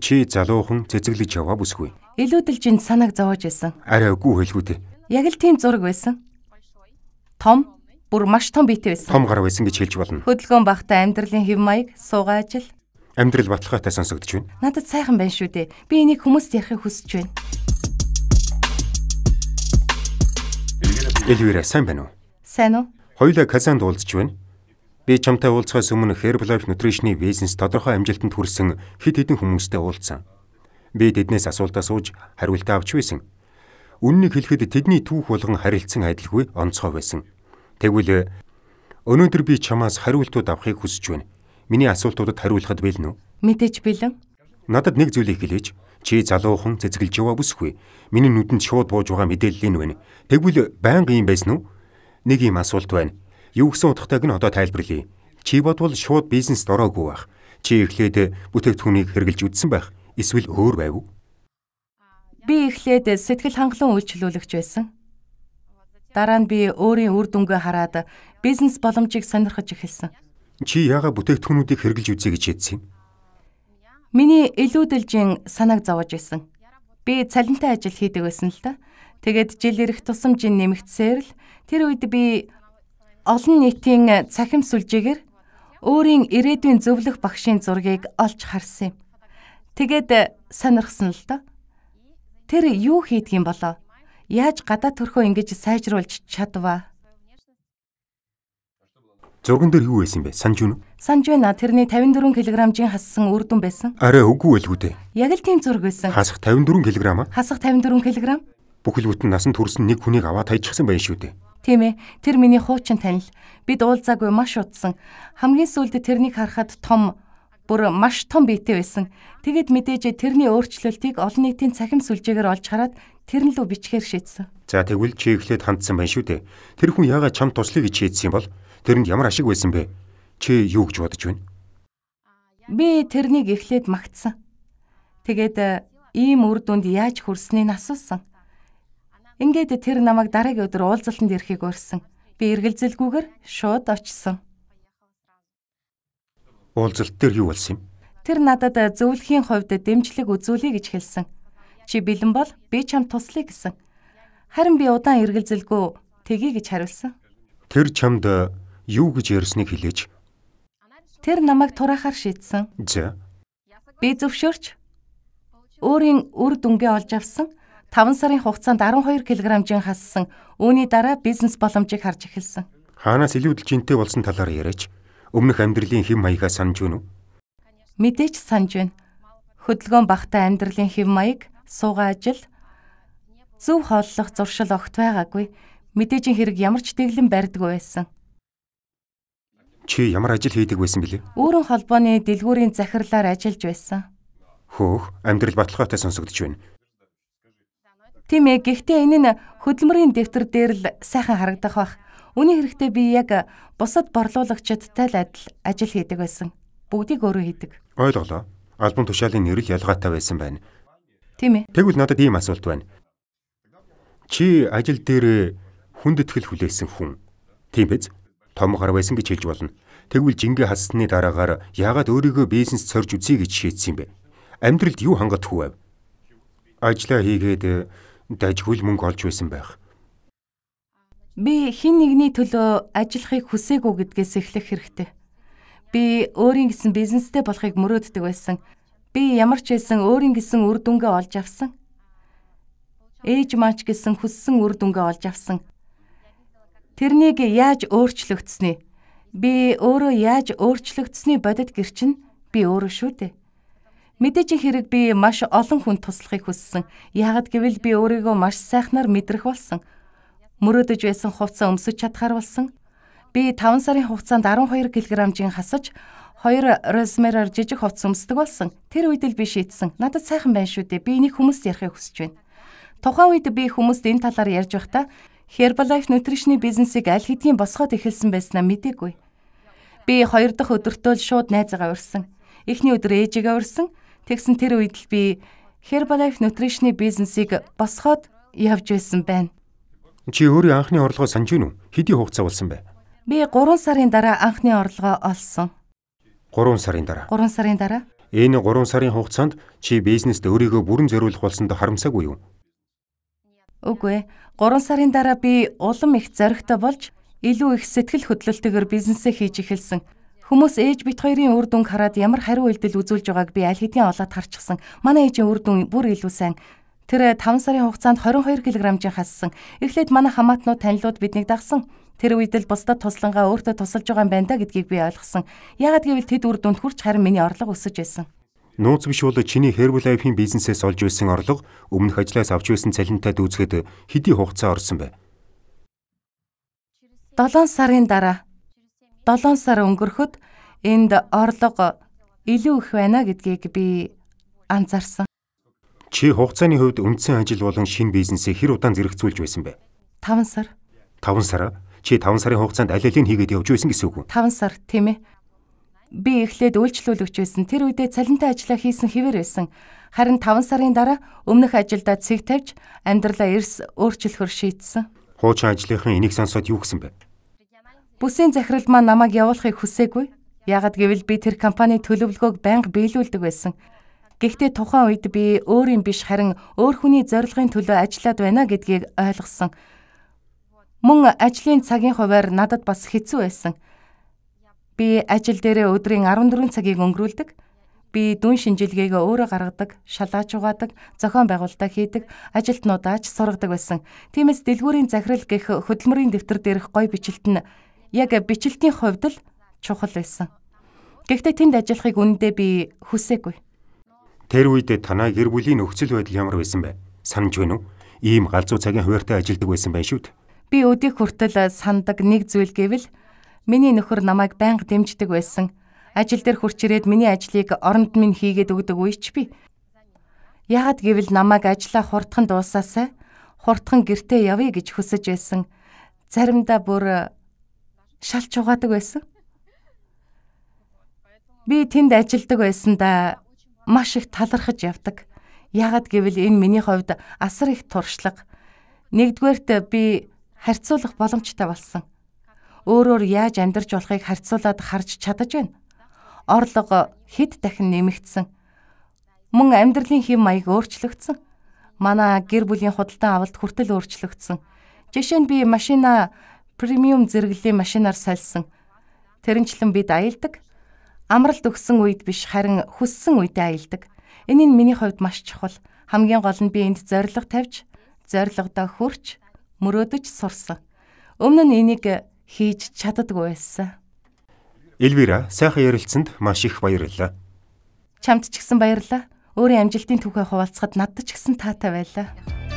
Чи залуухан цэцэглэж яваа бүсгүй. Илүүдэлжинд санаг зовоож байсан. Арай үгүй хэлгүүтэй. Яг л тийм зураг байсан. Том, бүр маш том биетэй байсан. Том гар байсан гэж хэлж болно. Хөдөлгөөн багтаа амьдралын хэв маяг, суугаа ажил. Амьдрал баталгаатай сонсогдож байна. Надад сайхан байна шүү дээ. Би энийг хүмүүст ярихыг хүсэж байна. Эльвира сайн байна уу? Сайн уу? Хоёулаа казанд уулзч байна. Би чамтай уулзахаас өмнө Herbalife Nutrition-ийн бизнес тодорхой амжилтанд хүрсэн хэд хэдэн хүмүүстэй уулзсан. Би тэднээс асуултаа сууж хариултаа авч байсан. Үннийг хэлэхэд тэдний түүх болгон харилцсан адилгүй онцгой байсан. Тэгвэл өнөөдөр би чамаас хариултууд авахыг хүсэж байна. Миний асуултуудад хариулахад бэлэн үү? Мэдээж бэлэн. Надад нэг зүйлийг хэлээч. Чи залуухан цэцгэлж яваа бүсгүй. Миний нүдэнд шууд бууж байгаа мэдээлэл энэ байна. Тэгвэл байнга юм байсан уу? Нэг юм асуулт байна. Юу гэсэн утгатайг нь одоо тайлбарлая. Чи бодвол шууд бизнест ороогүй байх. Чи эхлээд бүтээгдэхүүнийг хэрэгжилж үзсэн байх. Эсвэл өөр байв уу? Би эхлээд сэтгэл хангалуун үйлчлүүлэгч байсан. Дараа нь би өөрийн үр дүнгээ хараад бизнес боломжийг сонирхож эхэлсэн. Чи яагаад бүтээгдэхүүнүүдийг хэрэгжилж үзье гэж хэлсэн юм? Миний илүүдэлжийн санааг зовж исэн. Би цалинтай ажил хийдэг байсан л да. Тэгээд жил ирэх тусам жин нэмэгдсээр л тэр үед би олон нийтийн э, цахим сүлжээгээр өөрийн ирээдүйн зөвлөх багшийн зургийг олж харсан юм. Тэгэд э, сонирхсан л доо. Тэр юу хийдгийм болоо? Яаж гадаа төрхөө ингэж сайжруулж чадваа? Зурган дээр юу байсан бэ? Санж байна уу? Санж байна. Тэрний 54 кг-ийн хассан үр дүн байсан. Арай үгүй байлгүй дээ. Яг л тийм зураг байсан. Хасах 54 кг аа? Хасах 54 кг. Бүхэл бүтэн насан турш нь нэг хүнийг аваад тайчихсан байх шүү дээ. Тийм ээ, тэр миний хуучин танил. Бид уулзаагүй маш удсан. Хамгийн сүүлд тэрнийг харахад том бүр маш том биетэй байсан. Тэгэд мэдээж тэрний өөрчлөлтийг олон нийтийн цахим сүлжээгээр олж хараад тэр нь лөө бичгээр шийдсэн. За тэгвэл чи эхлээд хандсан байх шүү дээ. Тэр хүн яагаад чам туслая гэж шийдсэн бол тэрэнд ямар ашиг байсан бэ? Чи юу гэж бодож байна? Би тэрнийг эхлээд магтсан. Тэгээд э, ийм үр дүнд яаж хүрснийг асуусан. Ингээд тэр намайг дараагийн өдөр уулзалтанд ирэхийг уурсан. Би эргэлзэлгүйгээр шууд очсон. Уулзалт дээр юу болсон юм? Тэр надад зөвлөхийн хувьд дэмжлэг үзүүлэе гэж хэлсэн. Чи бэлэн бол би чамд туслая гэсэн. Харин би удаан эргэлзэлгүй тэгье гэж хариулсан. Тэр чамд юу гэж ярьсныг хэлээч. Тэр намайг тураахаар шийдсэн. За. Би зөвшөөрч өөрийн үр дүнгээ олж авсан 5 сарын хугацаанд 12 кг-ийн хассан. Үүний дараа бизнес боломжийг харж эхэлсэн. Хаанаас илүү дэлжинтэй болсон талаар яриач. Өмнөх амьдралын хэм маягаа санаж байна уу? Мэдээч санаж байна. Хөдөлгөөн багтай амьдралын хэм маяг, суугаа ажил, зөв хооллох зуршил огт байгаагүй. Мэдээжийн хэрэг ямар ч дэглэн барьдгүй байсан. Чи ямар ажил хийдэг байсан бэлээ? Өөрөн холбооны дэлгүүрийн захирлаар ажиллаж байсан. Хөөх, амьдрал баталгаатай сонсогдож байна. Тийм ээ, гэхдээ энэ нь хөдөлмөрийн дэвтэр дээр л сайхан харагдах бах. Үүний хэрэгтэй би яг бусад борлуулагчдтай л адил ажил хийдэг байсан. Бүгдийг өөрөө хийдэг. Ойлголоо. Альбом тушаалын нэр л ялгаатай байсан байна. Тийм ээ. Тэгвэл надад ийм асуулт байна. Чи ажил дээр хүнд итгэл хүлээсэн хүн. Тийм биз? Том гар байсан гэж хэлж болно. Тэгвэл жингээ хассны дараагаар яагаад өөрийгөө бизнес зорж үзье гэж шийдсэн юм бэ? Амьдралд юу хангадгүй вэ? Ажлаа хийгээд дажгүй л мөнгө олж байсан байх. Би хин нэгний төлөө ажиллахыг хүсээгүй гэдгээс эхлэх хэрэгтэй. Би өөрийн гэсэн бизнестэй болохыг мөрөөддөг байсан. Би ямар ч байсан өөрийн гэсэн үр дүнгээ олж авсан. Ээж маач гэсэн хүссэн үр дүнгээ олж авсан. Тэрнийг яаж өөрчлөгдснээ? Би өөрөө яаж өөрчлөгдсөний бодит гэрчин би өөрөө шүү дээ. Мэдээж хэрэг би маш олон хүнд туслахыг хүссэн. Яагад гэвэл би өөрийгөө маш сайхнаар мэдрэх болсон. Мөрөөдөж байсан хувцас өмсөж чадхаар болсон. Би 5 сарын хугацаанд 12 кг-ийн хасаж, 2 розмераар жижиг хувцас өмсдөг болсон. Тэр үед л би шийдсэн. Надад сайхан байна шүү дээ. Би энийг хүмүүст ярихыг хүсэж байна. Тухайн үед би хүмүүст энэ талаар ярьж байхдаа Herbalife Nutrition-ы бизнесийг аль хэдийн босгоод эхэлсэн байснаа мэдээгүй. Би хоёр дахь өдөртөө л шууд найзаагаа урьсан. Эхний өдөр ээжигээ урьсан, Тэгсэн тэр үед л би Herbalife Nutrition-ы бизнесийг босгоод явж байсан байна. Чи өөрийн анхны орлогоо санаж байна уу? Хэдийн хугацаа болсон бэ? Би 3 сарын дараа анхны орлогоо олсон. 3 сарын дараа. 3 сарын дараа. Энэ 3 сарын хугацаанд чи бизнест өөрийгөө бүрэн зориулах болсонд харамсаагүй юу? Үгүй ээ. 3 сарын дараа би улам их зоригтой болж илүү их сэтгэл хөдлөлтөөр бизнесээ хийж эхэлсэн. Хүмүүс ээж бит хоёрын үр дүнг хараад ямар хариу үйлдэл үзүүлж байгааг би аль хэдийн олоод харчихсан. Манай ээжийн үр дүн бүр илүү сайн. Тэр 5 э, сарын хугацаанд 22 кг-ийн хассан. Эхлээд манай хамаатнууд танилуд биднийг дагсан. Тэр үед л бусдад туслангаа өөртөө тусалж байгаа юм байна да гэдгийг би ойлгосон. Яагад гэвэл тэд үр дүнд хүрч харин миний орлого өсөж байсан. Нууц биш бол чиний Herbalife-ийн бизнесээс олж ирсэн орлого өмнөх ажлаас авч ирсэн цалинтай дүүцгээд хэдий хугацаа орсон бэ? 7 сарын дараа 7 сар өнгөрөхөд энд орлого илүү их байна гэдгийг би анзаарсан. Чи хугацааны хувьд үндсэн ажил болон шинэ бизнесээ хэр удаан зэрэгцүүлж байсан бэ? 5 сар. 5 сараа? Чи 5 сарын хугацаанд аль алийг хийгээд явж байсан гэсэн үг үү? 5 сар, тийм ээ. Би эхлээд үйлчлүүлэгч байсан. Тэр үедээ цалинтай ажиллаа хийсэн хэвээр байсан. Харин 5 сарын дараа өмнөх ажилдаа цэг тавьж амьдралаа эрс өөрчлөхөр шийдсэн. Хуучин ажлынхан энийг сонсоод юу гэсэн бэ? Бүсийн захирал маань намайг явуулахыг хүсээгүй. Яагад гэвэл би тэр компани төлөвлөгөөг байнга биелүүлдэг байсан. Гэхдээ тухайн үед би өөрийн биш харин өөр хүний зорилгын төлөө ажиллаад байна гэдгийг ойлгосон. Мөн ажлын цагийн хуваар надад бас хэцүү байсан. Би ажил дээрээ өдрийн 14 цагийг өнгөрүүлдэг. Би дүн шинжилгээгөө өөрөө гаргадаг, шалаа чугаадаг, зохион байгуулалтаа хийдэг, ажилтнуудаа ч сургадаг байсан. Тиймээс дэлгүүрийн захирал гэх хөдөлмөрийн дэвтэр дээрх гой бичлэлт нь яг бичлэлтийн хувьд л чухал байсан. Гэхдээ тэнд ажиллахыг үндэ би хүсээгүй. Тэр үед танаа гэр бүлийн нөхцөл байдал ямар байсан бэ? Санамж байна уу? Ийм галзуу цагийн хуваартай ажилдаг байсан байх шүү дээ. Би өдих хүртэл сандаг нэг зүйл гэвэл миний нөхөр намайг байнга дэмждэг байсан. Ажил дээр хурч ирээд миний ажлыг оронд минь хийгээд өгдөг үеч би. Яагад гэвэл намайг ажиллаа хурдхан дуусаасай. Хурдхан гэртээ явъя гэж хүсэж байсан. Заримдаа бүр шалж угаадаг байсан. Би тэнд ажилладаг байсандаа маш их талархаж явдаг. Яагад гэвэл энэ миний хувьд асар их туршлага. Нэгдүгээрт би харьцуулах боломжтой болсон. Өөрөөр яаж амьдарч болохыг харьцуулаад харж чадаж байна. Орлого хэд дахин нэмэгдсэн. Мөн амьдралын хэм маяг өөрчлөгдсөн. Манай гэр бүлийн худалдан авалт хүртэл өөрчлөгдсөн. Жишээ нь би машина премиум зэрэглэлийн машинаар сольсон. Тэрнчлэн бид аялдаг. Амралт өгсөн үед биш харин хүссэн үедээ аялдаг. Энэ нь миний хувьд маш чухал. Хамгийн гол нь би энд зориг тавьж, зоригдоо хүрч, мөрөөдөж сурсан. Өмнө нь энийг хийж чаддаггүй байсан. Эльвира, сайхан ярилцсанд маш их баярлалаа. Чамд ч гэсэн баярлалаа. Өөрийн амжилтын түүхээ хуваалцахад надад ч гэсэн таатай байлаа.